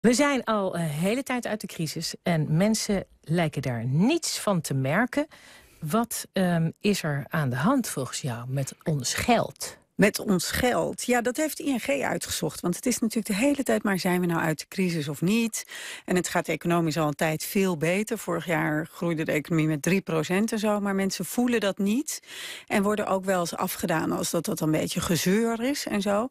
We zijn al een hele tijd uit de crisis en mensen lijken daar niets van te merken. Wat ehm, is er aan de hand volgens jou met ons geld? Met ons geld. Ja, dat heeft ING uitgezocht. Want het is natuurlijk de hele tijd maar zijn we nou uit de crisis of niet. En het gaat economisch al een tijd veel beter. Vorig jaar groeide de economie met 3% en zo. Maar mensen voelen dat niet. En worden ook wel eens afgedaan als dat dat een beetje gezeur is en zo.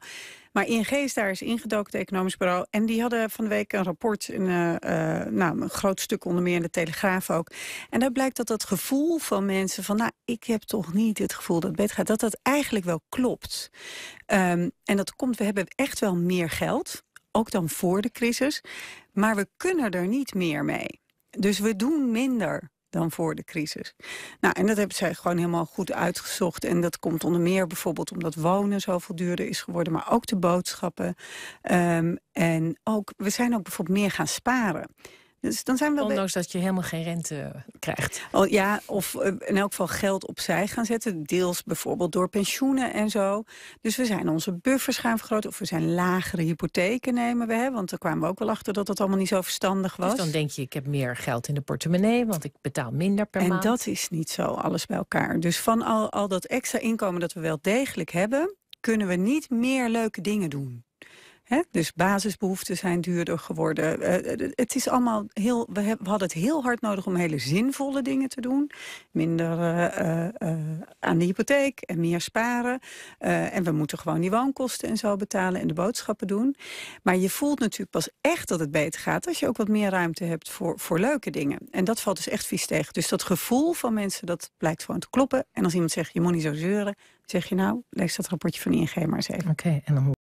Maar ING is daar is ingedoken, het economisch bureau. En die hadden van de week een rapport, in, eh, eh, nou, een groot stuk onder meer in de Telegraaf ook. En daar blijkt dat dat gevoel van mensen van... nou, ik heb toch niet het gevoel dat het beter gaat, dat dat eigenlijk wel klopt. Ehm, en dat komt, we hebben echt wel meer geld, ook dan voor de crisis. Maar we kunnen er niet meer mee. Dus we doen minder dan voor de crisis. Nou, en dat hebben zij gewoon helemaal goed uitgezocht. En dat komt onder meer bijvoorbeeld omdat wonen zoveel duurder is geworden, maar ook de boodschappen. Ehm, en ook, we zijn ook bijvoorbeeld meer gaan sparen. Dus dan zijn we Ondanks dat je helemaal geen rente eh, krijgt. Oh, ja, of eh, in elk geval geld opzij gaan zetten. Deels bijvoorbeeld door pensioenen en zo. Dus we zijn onze buffers gaan vergroten. Of we zijn lagere hypotheken nemen we. Hè? Want daar kwamen we ook wel achter dat dat allemaal niet zo verstandig dus was. Dus dan denk je, ik heb meer geld in de portemonnee. Want ik betaal minder per maand. En dat is niet zo, alles bij elkaar. Dus van al, al dat extra inkomen dat we wel degelijk hebben... kunnen we niet meer leuke dingen doen. Dus basisbehoeften zijn duurder geworden. Eh, eh, eh, het is allemaal heel, we, hadden het heel hard nodig om hele zinvolle dingen te doen. Minder aan de hypotheek en meer sparen. en we moeten gewoon die woonkosten en zo betalen en de boodschappen doen. Maar je voelt natuurlijk pas echt dat het beter gaat... als je ook wat meer ruimte hebt voor, voor leuke dingen. En dat valt dus echt vies tegen. Dus dat gevoel van mensen, dat blijkt gewoon te kloppen. En als iemand zegt, je moet niet zo zeuren... zeg je nou, lees dat rapportje van ING maar eens even. Oké, en dan